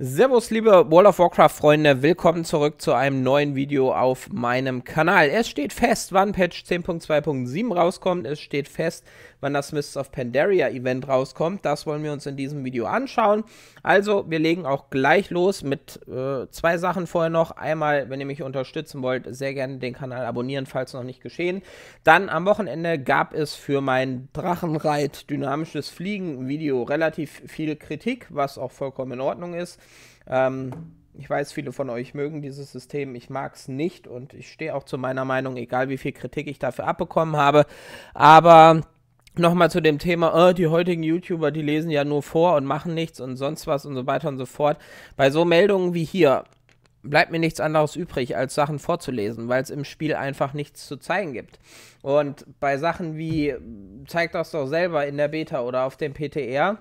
Servus liebe World of Warcraft Freunde, willkommen zurück zu einem neuen Video auf meinem Kanal. Es steht fest, wann Patch 10.2.7 rauskommt, es steht fest, wann das Mists of Pandaria Event rauskommt, das wollen wir uns in diesem Video anschauen. Also, wir legen auch gleich los mit äh, zwei Sachen vorher noch. Einmal, wenn ihr mich unterstützen wollt, sehr gerne den Kanal abonnieren, falls noch nicht geschehen. Dann am Wochenende gab es für mein Drachenreit dynamisches Fliegen Video relativ viel Kritik, was auch vollkommen in Ordnung ist. Ähm, ich weiß, viele von euch mögen dieses System. Ich mag es nicht und ich stehe auch zu meiner Meinung, egal wie viel Kritik ich dafür abbekommen habe. Aber nochmal zu dem Thema, oh, die heutigen YouTuber, die lesen ja nur vor und machen nichts und sonst was und so weiter und so fort. Bei so Meldungen wie hier bleibt mir nichts anderes übrig, als Sachen vorzulesen, weil es im Spiel einfach nichts zu zeigen gibt. Und bei Sachen wie, zeigt das doch selber in der Beta oder auf dem PTR,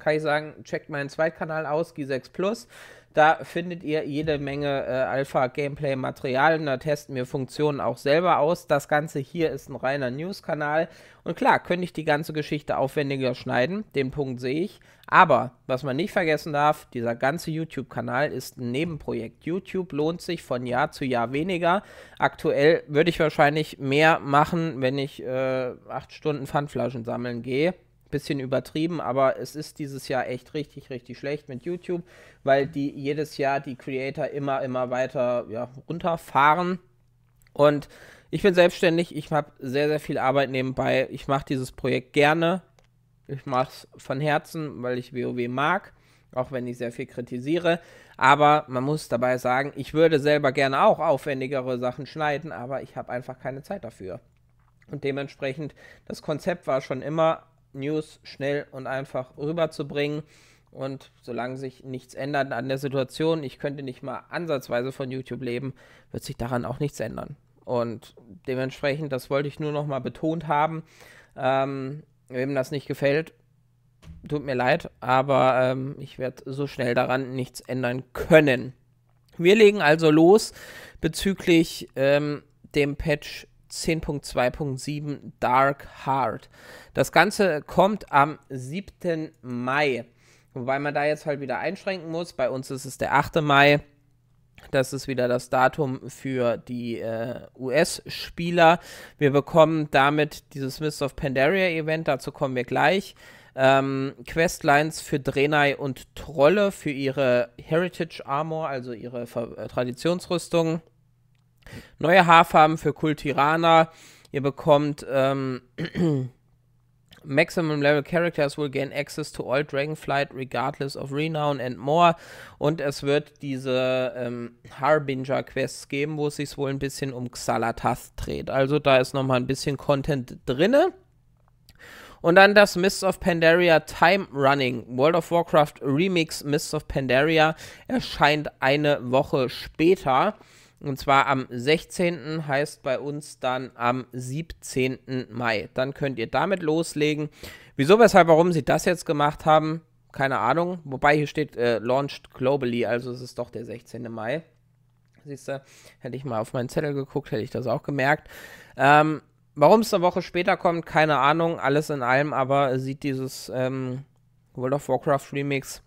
kann ich sagen, checkt meinen Zweitkanal aus, G6 Plus. Da findet ihr jede Menge äh, Alpha-Gameplay-Material. Da testen wir Funktionen auch selber aus. Das Ganze hier ist ein reiner News-Kanal. Und klar, könnte ich die ganze Geschichte aufwendiger schneiden. Den Punkt sehe ich. Aber was man nicht vergessen darf, dieser ganze YouTube-Kanal ist ein Nebenprojekt. YouTube lohnt sich von Jahr zu Jahr weniger. Aktuell würde ich wahrscheinlich mehr machen, wenn ich äh, acht Stunden Pfandflaschen sammeln gehe bisschen übertrieben, aber es ist dieses Jahr echt richtig, richtig schlecht mit YouTube, weil die jedes Jahr die Creator immer, immer weiter ja, runterfahren. Und ich bin selbstständig, ich habe sehr, sehr viel Arbeit nebenbei. Ich mache dieses Projekt gerne. Ich mache es von Herzen, weil ich WoW mag, auch wenn ich sehr viel kritisiere. Aber man muss dabei sagen, ich würde selber gerne auch aufwendigere Sachen schneiden, aber ich habe einfach keine Zeit dafür. Und dementsprechend, das Konzept war schon immer News schnell und einfach rüberzubringen. Und solange sich nichts ändert an der Situation, ich könnte nicht mal ansatzweise von YouTube leben, wird sich daran auch nichts ändern. Und dementsprechend, das wollte ich nur noch mal betont haben. Ähm, wem das nicht gefällt, tut mir leid, aber ähm, ich werde so schnell daran nichts ändern können. Wir legen also los bezüglich ähm, dem Patch 10.2.7 Dark Heart. Das Ganze kommt am 7. Mai. Wobei man da jetzt halt wieder einschränken muss. Bei uns ist es der 8. Mai. Das ist wieder das Datum für die äh, US-Spieler. Wir bekommen damit dieses Mist of Pandaria-Event, dazu kommen wir gleich. Ähm, Questlines für Drenai und Trolle für ihre Heritage Armor, also ihre Ver äh, Traditionsrüstung neue Haarfarben für Kultirana. Ihr bekommt ähm, Maximum Level Characters will gain access to all Dragonflight regardless of Renown and more. Und es wird diese ähm, Harbinger Quests geben, wo es sich wohl ein bisschen um Xalatath dreht. Also da ist nochmal ein bisschen Content drinne. Und dann das Mists of Pandaria Time Running. World of Warcraft Remix Mists of Pandaria erscheint eine Woche später. Und zwar am 16. heißt bei uns dann am 17. Mai. Dann könnt ihr damit loslegen. Wieso, weshalb, warum sie das jetzt gemacht haben, keine Ahnung. Wobei hier steht äh, launched globally, also es ist doch der 16. Mai. Siehst du, hätte ich mal auf meinen Zettel geguckt, hätte ich das auch gemerkt. Ähm, Warum es eine Woche später kommt, keine Ahnung. Alles in allem aber sieht dieses ähm, World of Warcraft Remix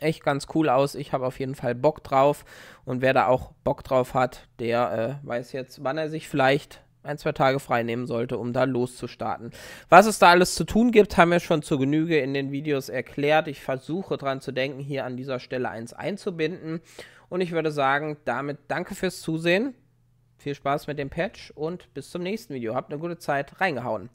echt ganz cool aus. Ich habe auf jeden Fall Bock drauf. Und wer da auch Bock drauf hat, der äh, weiß jetzt, wann er sich vielleicht ein, zwei Tage frei nehmen sollte, um da loszustarten. Was es da alles zu tun gibt, haben wir schon zur Genüge in den Videos erklärt. Ich versuche dran zu denken, hier an dieser Stelle eins einzubinden. Und ich würde sagen, damit danke fürs Zusehen. Viel Spaß mit dem Patch und bis zum nächsten Video. Habt eine gute Zeit. Reingehauen.